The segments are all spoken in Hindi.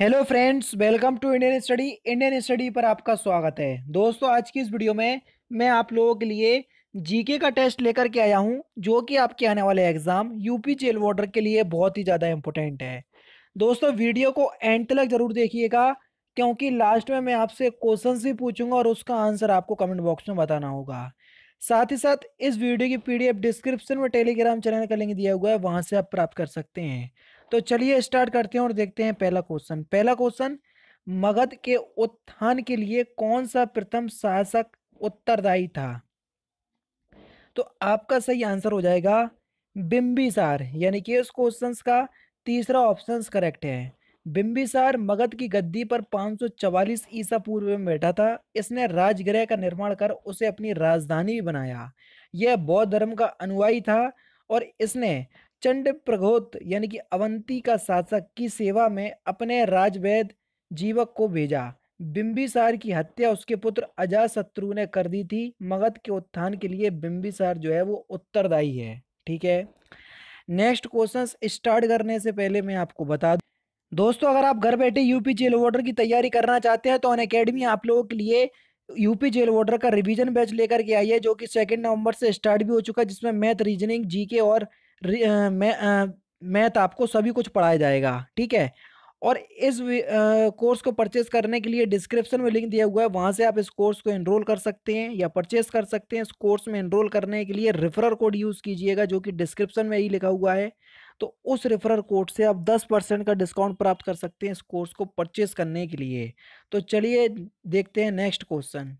hello friends welcome to Indian study Indian study पर आपका स्वागत है दोस्तों आज की इस वीडियो में मैं आप लोगों के लिए जीके का टेस्ट लेकर के आया हूं जो कि आपके आने वाले एग्जाम यूपी जेल वार्डर के लिए बहुत ही ज़्यादा इम्पोर्टेंट है दोस्तों वीडियो को एंड तक जरूर देखिएगा क्योंकि लास्ट में मैं आपसे क्वेश्चन भी पूछूंगा और उसका आंसर आपको कमेंट बॉक्स में बताना होगा साथ ही साथ इस वीडियो की पीडीएफ डिस्क्रिप्शन में टेलीग्राम चैनल का लिंक दिया हुआ है वहाँ से आप प्राप्त कर सकते हैं तो चलिए स्टार्ट करते हैं और देखते हैं पहला क्वेश्चन पहला क्वेश्चन मगध के उत्थान के लिए कौन सा प्रथम शासक उत्तरदायी था तो आपका सही आंसर हो जाएगा बिम्बिसार यानी कि इस क्वेश्चन का तीसरा ऑप्शन करेक्ट है बिम्बिसार मगध की गद्दी पर 544 ईसा पूर्व में बैठा था इसने राजगृह का निर्माण कर उसे अपनी राजधानी बनाया यह बौद्ध धर्म का अनुयायी था और इसने चंड प्रघोत यानी कि अवंती का शासक की सेवा में अपने राजवैद जीवक को भेजा बिंबिसार की हत्या उसके पुत्र अजाशत्रु ने कर दी थी मगध के उत्थान के लिए बिंबिसार जो है वो उत्तरदायी है ठीक है नेक्स्ट क्वेश्चन स्टार्ट करने से पहले मैं आपको बता दूँ दोस्तों अगर आप घर बैठे यूपी जेल वॉर्डर की तैयारी करना चाहते हैं तो अन अकेडमी आप लोगों के लिए यूपी जेल वॉर्डर का रिवीजन बैच लेकर के आई है जो कि सेकेंड नवंबर से स्टार्ट भी हो चुका है जिसमें मैथ रीजनिंग जीके और मैथ तो आपको सभी कुछ पढ़ाया जाएगा ठीक है और इस कोर्स को परचेज करने के लिए डिस्क्रिप्शन में लिंक दिया हुआ है वहाँ से आप इस कोर्स को इनरोल कर सकते हैं या परचेज कर सकते हैं इस कोर्स में इनरोल करने के लिए रेफरर कोड यूज़ कीजिएगा जो कि डिस्क्रिप्शन में ही लिखा हुआ है तो उस रेफरर कोड से आप दस परसेंट का डिस्काउंट प्राप्त कर सकते हैं इस कोर्स को परचेज करने के लिए तो चलिए देखते हैं नेक्स्ट क्वेश्चन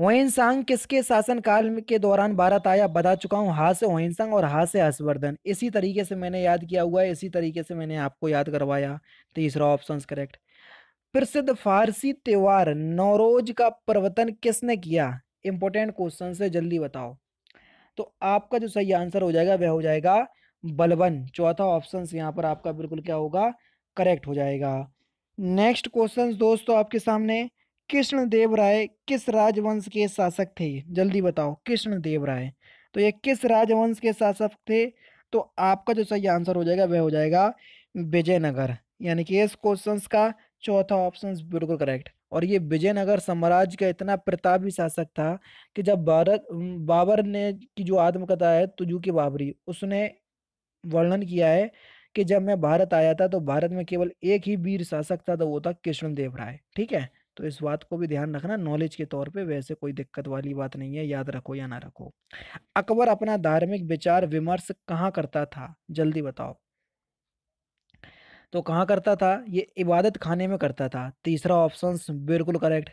होइनसांग किसके शासनकाल के दौरान भारत आया बता चुका हूँ हा से होइनसांग और हा से हर्षवर्धन इसी तरीके से मैंने याद किया हुआ है इसी तरीके से मैंने आपको याद करवाया तीसरा ऑप्शन करेक्ट प्रसिद्ध फारसी त्यौहार नौरोज का प्रवर्तन किसने किया इंपॉर्टेंट क्वेश्चन से जल्दी बताओ तो आपका जो सही आंसर हो जाएगा वह हो जाएगा बलबन चौथा ऑप्शन यहाँ पर आपका बिल्कुल क्या होगा करेक्ट हो जाएगा नेक्स्ट क्वेश्चन दोस्तों आपके सामने कृष्णदेव राय किस राजवंश के शासक थे जल्दी बताओ कृष्णदेव राय तो ये किस राजवंश के शासक थे तो आपका जो सही आंसर हो जाएगा वह हो जाएगा विजयनगर यानी कि इस क्वेश्चन का चौथा ऑप्शन बिल्कुल करेक्ट और ये विजयनगर साम्राज्य का इतना प्रतापी शासक था कि जब भारत बाबर ने की जो आत्मकथा है तुजू की बाबरी उसने वर्णन किया है कि जब मैं भारत आया था तो भारत में केवल एक ही वीर शासक था तो वो था कृष्णदेव राय ठीक है तो इस बात को भी ध्यान रखना नॉलेज के तौर पे वैसे कोई दिक्कत वाली बात नहीं है याद रखो या ना रखो अकबर अपना धार्मिक विचार विमर्श कहाँ करता था जल्दी बताओ तो कहाँ करता था ये इबादत खाने में करता था तीसरा ऑप्शन बिल्कुल करेक्ट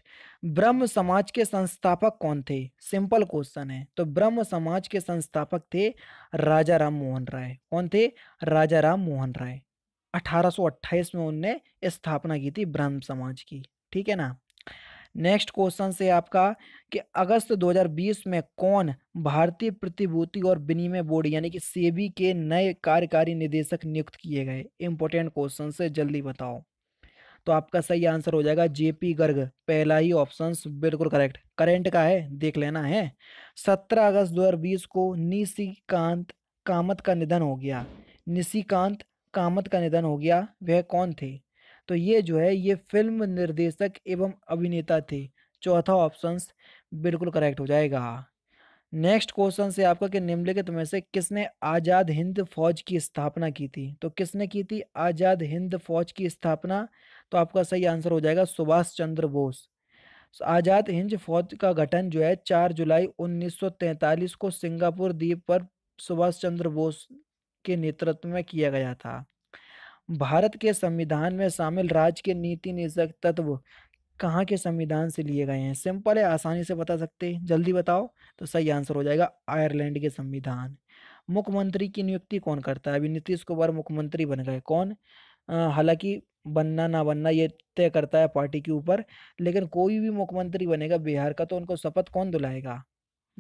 ब्रह्म समाज के संस्थापक कौन थे सिंपल क्वेश्चन है तो ब्रह्म समाज के संस्थापक थे राजा राम मोहन राय कौन थे राजा राम मोहन राय 1828 में उनने स्थापना की थी ब्रह्म समाज की ठीक है ना नेक्स्ट क्वेश्चन से आपका कि अगस्त 2020 में कौन भारतीय प्रतिभूति और विनिमय बोर्ड यानी कि सेबी के नए कार्यकारी निदेशक नियुक्त किए गए इंपॉर्टेंट क्वेश्चन से जल्दी बताओ तो आपका सही आंसर हो जाएगा जेपी गर्ग पहला ही ऑप्शन बिल्कुल करेक्ट करेंट का है देख लेना है सत्रह अगस्त 2020 को निशिकांत कामत का निधन हो गया निशिकांत कामत का निधन हो गया वह कौन थे तो ये जो है ये फिल्म निर्देशक एवं अभिनेता थे चौथा ऑप्शन बिल्कुल करेक्ट हो जाएगा नेक्स्ट क्वेश्चन से आपका कि निम्नलिखित में से किसने आज़ाद हिंद फौज की स्थापना की थी तो किसने की थी आज़ाद हिंद फौज की स्थापना तो आपका सही आंसर हो जाएगा सुभाष चंद्र बोस तो आज़ाद हिंद फौज का गठन जो है 4 जुलाई 1943 को सिंगापुर द्वीप पर सुभाष चंद्र बोस के नेतृत्व में किया गया था भारत के संविधान में शामिल राज्य के नीति निषेक तत्व कहाँ के संविधान से लिए गए हैं सिंपल है आसानी से बता सकते हैं जल्दी बताओ तो सही आंसर हो जाएगा आयरलैंड के संविधान मुख्यमंत्री की नियुक्ति कौन करता है अभी नीतीश कुमार मुख्यमंत्री बन गए कौन हालांकि बनना ना बनना ये तय करता है पार्टी के ऊपर लेकिन कोई भी मुख्यमंत्री बनेगा बिहार का तो उनको शपथ कौन दिलाएगा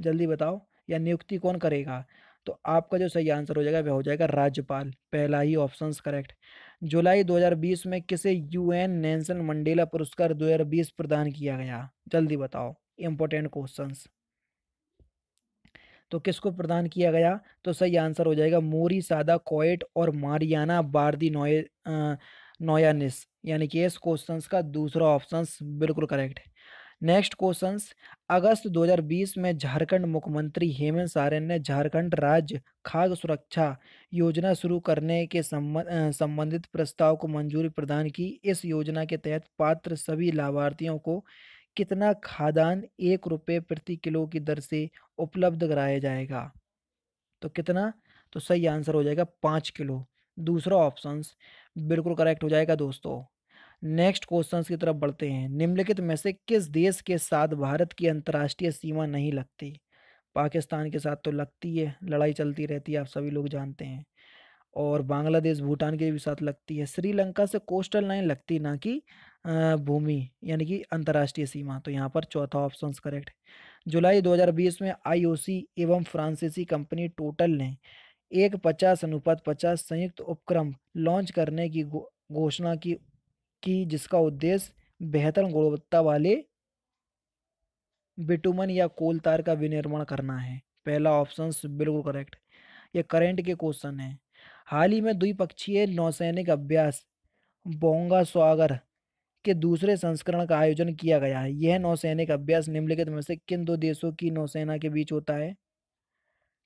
जल्दी बताओ या नियुक्ति कौन करेगा तो आपका जो सही आंसर हो जाएगा वह हो जाएगा राज्यपाल पहला ही ऑप्शन करेक्ट जुलाई 2020 में किसे यूएन नेल्सन मंडेला पुरस्कार 2020 प्रदान किया गया जल्दी बताओ इंपॉर्टेंट क्वेश्चंस तो किसको प्रदान किया गया तो सही आंसर हो जाएगा मोरी सादा कोयट और मारियाना बारदी नोए नोयानिस यानी कि इस क्वेश्चंस का दूसरा ऑप्शन बिल्कुल करेक्ट है नेक्स्ट क्वेश्चन अगस्त 2020 में झारखंड मुख्यमंत्री हेमंत सारेन ने झारखंड राज्य खाद्य सुरक्षा योजना शुरू करने के संबंधित प्रस्ताव को मंजूरी प्रदान की इस योजना के तहत पात्र सभी लाभार्थियों को कितना खादान एक रुपये प्रति किलो की दर से उपलब्ध कराया जाएगा तो कितना तो सही आंसर हो जाएगा पाँच किलो दूसरा ऑप्शन बिल्कुल करेक्ट हो जाएगा दोस्तों नेक्स्ट क्वेश्चंस की तरफ बढ़ते हैं निम्नलिखित में से किस देश के साथ भारत की अंतर्राष्ट्रीय सीमा नहीं लगती पाकिस्तान के साथ तो लगती है लड़ाई चलती रहती है आप सभी लोग जानते हैं और बांग्लादेश भूटान के भी साथ लगती है श्रीलंका से कोस्टल लाइन लगती ना कि भूमि यानी कि अंतर्राष्ट्रीय सीमा तो यहाँ पर चौथा ऑप्शन करेक्ट है जुलाई 2020 में आईओसी एवं फ्रांसीसी कंपनी टोटल ने एक पचास अनुपात पचास संयुक्त उपक्रम लॉन्च करने की घोषणा गो, की की जिसका उद्देश्य बेहतर गुणवत्ता वाले बिटुमन या कोल तार का विनिर्माण करना है पहला ऑप्शन बिल्कुल करेक्ट ये करंट के क्वेश्चन है हाल ही में द्विपक्षीय नौसैनिक अभ्यास बोंगा स्वागर के दूसरे संस्करण का आयोजन किया गया है यह नौसैनिक अभ्यास निम्नलिखित में से किन दो देशों की नौसेना के बीच होता है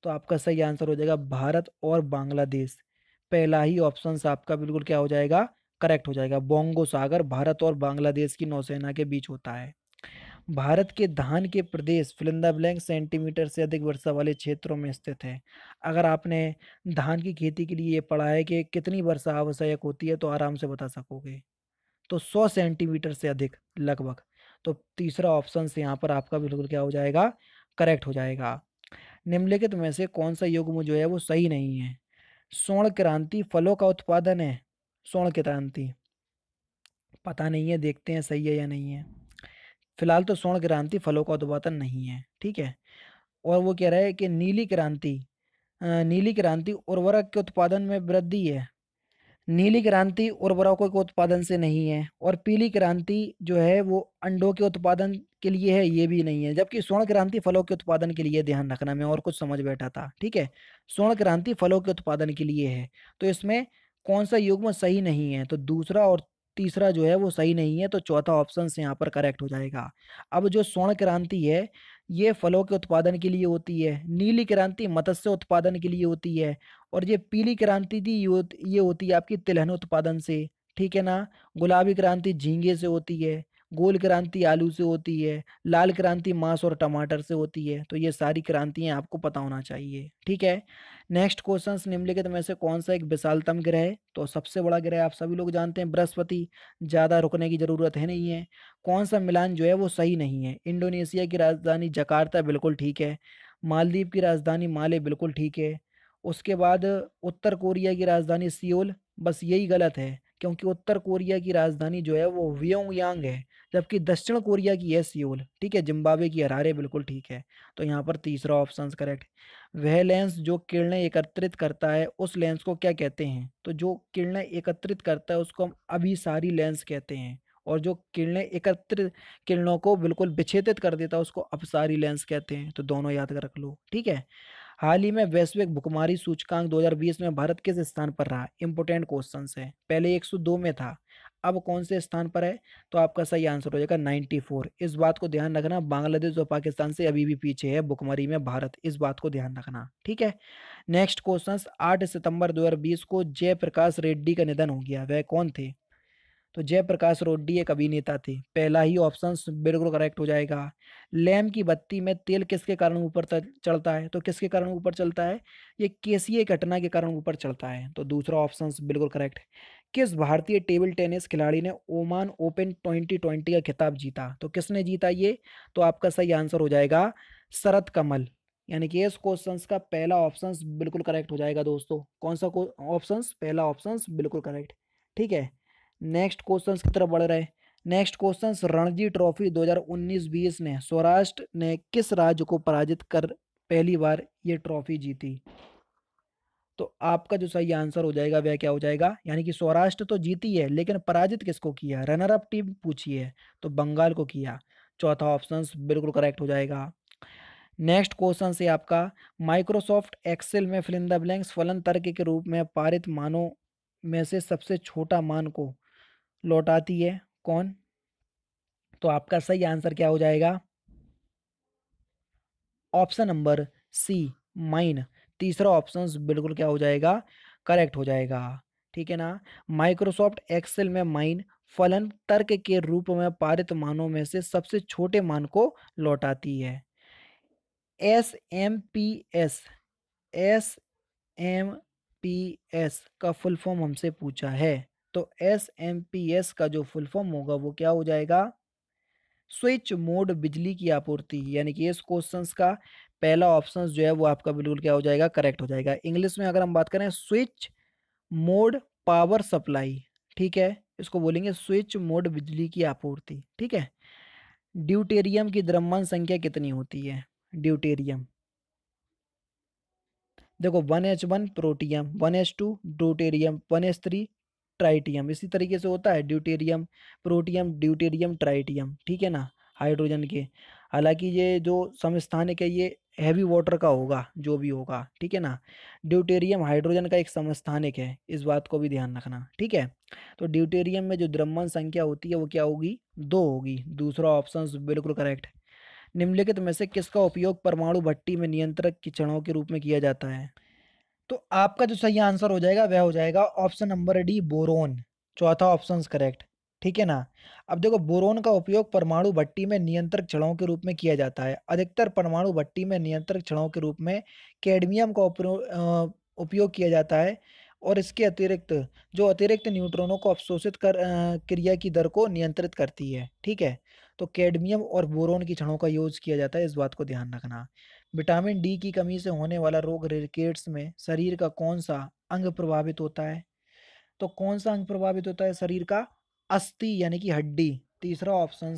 तो आपका सही आंसर हो जाएगा भारत और बांग्लादेश पहला ही ऑप्शन आपका बिल्कुल क्या हो जाएगा करेक्ट हो जाएगा बोंगो सागर भारत और बांग्लादेश की नौसेना के बीच होता है भारत के धान के प्रदेश फिलिंदा ब्लैंक सेंटीमीटर से अधिक वर्षा वाले क्षेत्रों में स्थित है अगर आपने धान की खेती के लिए ये पढ़ा है कि कितनी वर्षा आवश्यक होती है तो आराम से बता सकोगे तो 100 सेंटीमीटर से अधिक लगभग तो तीसरा ऑप्शन से यहाँ पर आपका बिल्कुल क्या हो जाएगा करेक्ट हो जाएगा निम्नलिखित में से कौन सा युग्म जो है वो सही नहीं है स्वर्ण क्रांति फलों का उत्पादन है स्वर्ण क्रांति पता नहीं है देखते हैं सही है या नहीं है फिलहाल तो स्वर्ण क्रांति फलों का उत्पादन नहीं है ठीक है और वो कह रहा है कि नीली क्रांति नीली क्रांति उर्वरक के उत्पादन में वृद्धि है नीली क्रांति उर्वरकों के उत्पादन से नहीं है और पीली क्रांति जो है वो अंडों के उत्पादन के लिए है ये भी नहीं है जबकि स्वर्ण क्रांति फलों के उत्पादन के लिए ध्यान रखना मैं और कुछ समझ बैठा था ठीक है स्वर्ण क्रांति फलों के उत्पादन के लिए है तो इसमें कौन सा युग्म सही नहीं है तो दूसरा और तीसरा जो है वो सही नहीं है तो चौथा ऑप्शन यहाँ पर करेक्ट हो जाएगा अब जो स्वर्ण क्रांति है ये फलों के उत्पादन के लिए होती है नीली क्रांति मत्स्य उत्पादन के लिए होती है और ये पीली क्रांति थी ये होती है आपकी तिलहन उत्पादन से ठीक है ना गुलाबी क्रांति झींगे से होती है गोल क्रांति आलू से होती है लाल क्रांति मांस और टमाटर से होती है तो ये सारी क्रांतियाँ आपको पता होना चाहिए ठीक है नेक्स्ट क्वेश्चन निम्नलिखित में से कौन सा एक विशालतम ग्रह है तो सबसे बड़ा ग्रह आप सभी लोग जानते हैं बृहस्पति ज़्यादा रुकने की ज़रूरत है नहीं है कौन सा मिलान जो है वो सही नहीं है इंडोनेशिया की राजधानी जकार्ता बिल्कुल ठीक है मालदीव की राजधानी माले बिल्कुल ठीक है उसके बाद उत्तर कोरिया की राजधानी सियोल बस यही गलत है क्योंकि उत्तर कोरिया की राजधानी जो है वो व्योंगयांग है जबकि दक्षिण कोरिया की है सियोल ठीक है जिम्बाब्वे की हरारे बिल्कुल ठीक है तो यहाँ पर तीसरा ऑप्शन करेक्ट वह लेंस जो किरणें एकत्रित करता है उस लेंस को क्या कहते हैं तो जो किरणें एकत्रित करता है उसको हम अभिसारी लेंस कहते हैं और जो किरणें एकत्रित किरणों को बिल्कुल विच्छेदित कर देता है उसको अपसारी लेंस कहते हैं तो दोनों याद कर रख लो ठीक है हाल ही में वैश्विक भुखमारी सूचकांक 2020 में भारत किस स्थान पर रहा इंपोर्टेंट क्वेश्चन है पहले 102 में था अब कौन से स्थान पर है तो आपका सही आंसर हो जाएगा 94 इस बात को ध्यान रखना बांग्लादेश और पाकिस्तान से अभी भी पीछे है भुखमरी में भारत इस बात को ध्यान रखना ठीक है नेक्स्ट क्वेश्चन 8 सितंबर 2020 को जयप्रकाश रेड्डी का निधन हो गया वह कौन थे तो जयप्रकाश रोड्डी एक अभिनेता थे पहला ही ऑप्शन बिल्कुल करेक्ट हो जाएगा लैम की बत्ती में तेल किसके कारण ऊपर चढ़ता है तो किसके कारण ऊपर चलता है ये केसीए घटना के कारण ऊपर चलता है तो दूसरा ऑप्शन बिल्कुल करेक्ट किस भारतीय टेबल टेनिस खिलाड़ी ने ओमान ओपन ट्वेंटी ट्वेंटी का खिताब जीता तो किसने जीता ये तो आपका सही आंसर हो जाएगा शरद कमल यानी कि इस क्वेश्चंस का पहला ऑप्शन बिल्कुल करेक्ट हो जाएगा दोस्तों कौन सा ऑप्शंस पहला ऑप्शंस बिल्कुल करेक्ट ठीक है नेक्स्ट क्वेश्चन की तरफ बढ़ रहे हैं नेक्स्ट क्वेश्चन रणजी ट्रॉफी 2019-20 में सौराष्ट्र ने किस राज्य को पराजित कर पहली बार ये ट्रॉफी जीती तो आपका जो सही आंसर हो जाएगा वह क्या हो जाएगा यानी कि सौराष्ट्र तो जीती है लेकिन पराजित किसको किया रनर अप टीम पूछी है तो बंगाल को किया चौथा ऑप्शन बिल्कुल करेक्ट हो जाएगा नेक्स्ट क्वेश्चन से आपका माइक्रोसॉफ्ट एक्सेल में फिलिंदा ब्लैंक्स फलन तर्क के रूप में पारित मानों में से सबसे छोटा मान को लौटाती है कौन तो आपका सही आंसर क्या हो जाएगा ऑप्शन नंबर सी माइन तीसरा ऑप्शन बिल्कुल क्या हो जाएगा करेक्ट हो जाएगा ठीक है ना माइक्रोसॉफ्ट एक्सेल में माइन फलन तर्क के रूप में पारित मानों में से सबसे छोटे मान को लौटाती है S M P S S M P S का फुल फॉर्म हमसे पूछा है तो एस एम पी एस का जो फुल फॉर्म होगा वो क्या हो जाएगा स्विच मोड बिजली की आपूर्ति यानी कि इस क्वेश्चन का पहला ऑप्शन जो है वो आपका बिल्कुल क्या हो जाएगा करेक्ट हो जाएगा इंग्लिश में अगर हम बात करें स्विच मोड पावर सप्लाई ठीक है इसको बोलेंगे स्विच मोड बिजली की आपूर्ति ठीक है ड्यूटेरियम की द्रव्यमान संख्या कितनी होती है ड्यूटेरियम देखो one H one protium one H two deuterium one H three tritium इसी तरीके से होता है ड्यूटेरियम प्रोटियम ड्यूटेरियम ट्राइटियम ठीक है ना हाइड्रोजन के हालांकि ये जो समस्थानिक है ये हैवी वाटर का होगा जो भी होगा ठीक है ना ड्यूटेरियम हाइड्रोजन का एक समस्थानिक है इस बात को भी ध्यान रखना ठीक है तो ड्यूटेरियम में जो द्रव्यमान संख्या होती है वो क्या होगी दो होगी दूसरा ऑप्शन बिल्कुल करेक्ट निम्नलिखित में से किसका उपयोग परमाणु भट्टी में नियंत्रक की क्षणों के रूप में किया जाता है तो आपका जो सही आंसर हो जाएगा वह हो जाएगा ऑप्शन नंबर डी बोरोन चौथा ऑप्शन करेक्ट ठीक है ना अब देखो बोरोन का उपयोग परमाणु भट्टी में नियंत्रक छड़ों के रूप में किया जाता है अधिकतर परमाणु भट्टी में नियंत्रक छड़ों के रूप में कैडमियम का उपयोग किया जाता है और इसके अतिरिक्त जो अतिरिक्त न्यूट्रॉनों को अवशोषित कर क्रिया की दर को नियंत्रित करती है ठीक है तो कैडमियम और बोरोन की छड़ों का यूज किया जाता है इस बात को ध्यान रखना विटामिन डी की कमी से होने वाला रोग रिकेट्स में शरीर का कौन सा अंग प्रभावित होता है तो कौन सा अंग प्रभावित होता है शरीर का अस्थि यानी कि हड्डी तीसरा ऑप्शन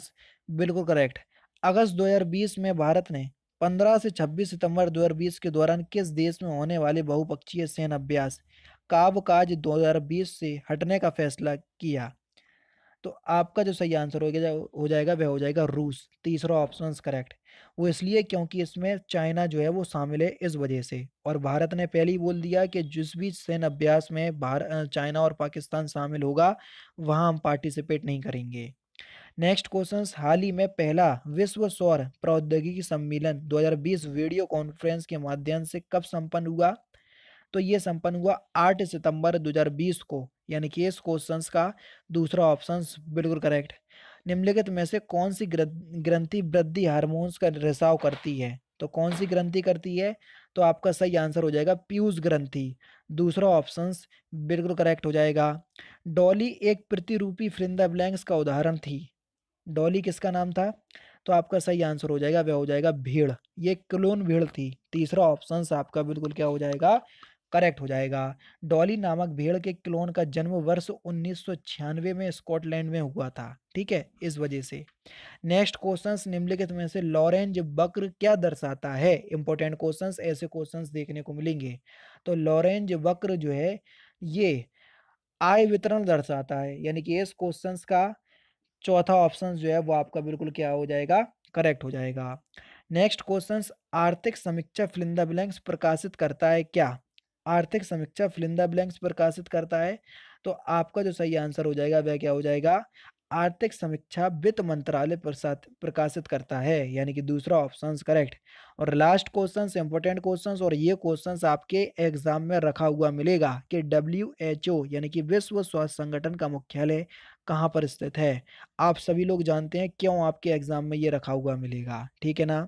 बिल्कुल करेक्ट अगस्त 2020 में भारत ने 15 से 26 सितंबर 2020 के दौरान किस देश में होने वाले बहुपक्षीय सेना अभ्यास काबकाज 2020 से हटने का फैसला किया तो आपका जो सही आंसर हो गया हो जाएगा वह हो जाएगा रूस तीसरा ऑप्शन करेक्ट वो इसलिए क्योंकि इसमें चाइना जो है वो शामिल है इस वजह से और भारत ने पहले ही बोल दिया कि जिस भी सैन्य अभ्यास में भारत चाइना और पाकिस्तान शामिल होगा वहाँ हम पार्टिसिपेट नहीं करेंगे नेक्स्ट क्वेश्चन हाल ही में पहला विश्व सौर प्रौद्योगिकी सम्मेलन 2020 वीडियो कॉन्फ्रेंस के माध्यम से कब संपन्न हुआ तो ये संपन्न हुआ 8 सितंबर 2020 को यानी कि इस क्वेश्चन का दूसरा ऑप्शन बिल्कुल करेक्ट निम्नलिखित में से कौन सी ग्रंथि वृद्धि हार्मोन्स का रिसाव करती है तो कौन सी ग्रंथि करती है तो आपका सही आंसर हो जाएगा पीयूष ग्रंथि दूसरा ऑप्शन बिल्कुल करेक्ट हो जाएगा डॉली एक प्रतिरूपी फ्रिंदा ब्लैंक्स का उदाहरण थी डॉली किसका नाम था तो आपका सही आंसर हो जाएगा वह हो जाएगा भीड़ ये क्लोन भीड़ थी तीसरा ऑप्शन आपका बिल्कुल क्या हो जाएगा करेक्ट हो जाएगा डॉली नामक भेड़ के क्लोन का जन्म वर्ष उन्नीस में स्कॉटलैंड में हुआ था ठीक है इस वजह से नेक्स्ट क्वेश्चंस निम्नलिखित में से लॉरेंज बकर क्या दर्शाता है इंपॉर्टेंट क्वेश्चंस ऐसे क्वेश्चंस देखने को मिलेंगे तो लॉरेंज बक्र जो है ये आय वितरण दर्शाता है यानी कि इस क्वेश्चन का चौथा ऑप्शन जो है वो आपका बिल्कुल क्या हो जाएगा करेक्ट हो जाएगा नेक्स्ट क्वेश्चन आर्थिक समीक्षा फिलिंदा ब्लैंक्स प्रकाशित करता है क्या आर्थिक समीक्षा फिलिंदा ब्लैंक्स प्रकाशित करता है तो आपका जो सही आंसर हो जाएगा वह क्या हो जाएगा आर्थिक समीक्षा वित्त मंत्रालय प्रकाशित करता है यानी कि दूसरा ऑप्शन करेक्ट और लास्ट क्वेश्चन इंपॉर्टेंट क्वेश्चन और ये क्वेश्चन आपके एग्जाम में रखा हुआ मिलेगा कि डब्ल्यू एच ओ यानी कि विश्व स्वास्थ्य संगठन का मुख्यालय कहाँ पर स्थित है आप सभी लोग जानते हैं क्यों आपके एग्जाम में ये रखा हुआ मिलेगा ठीक है ना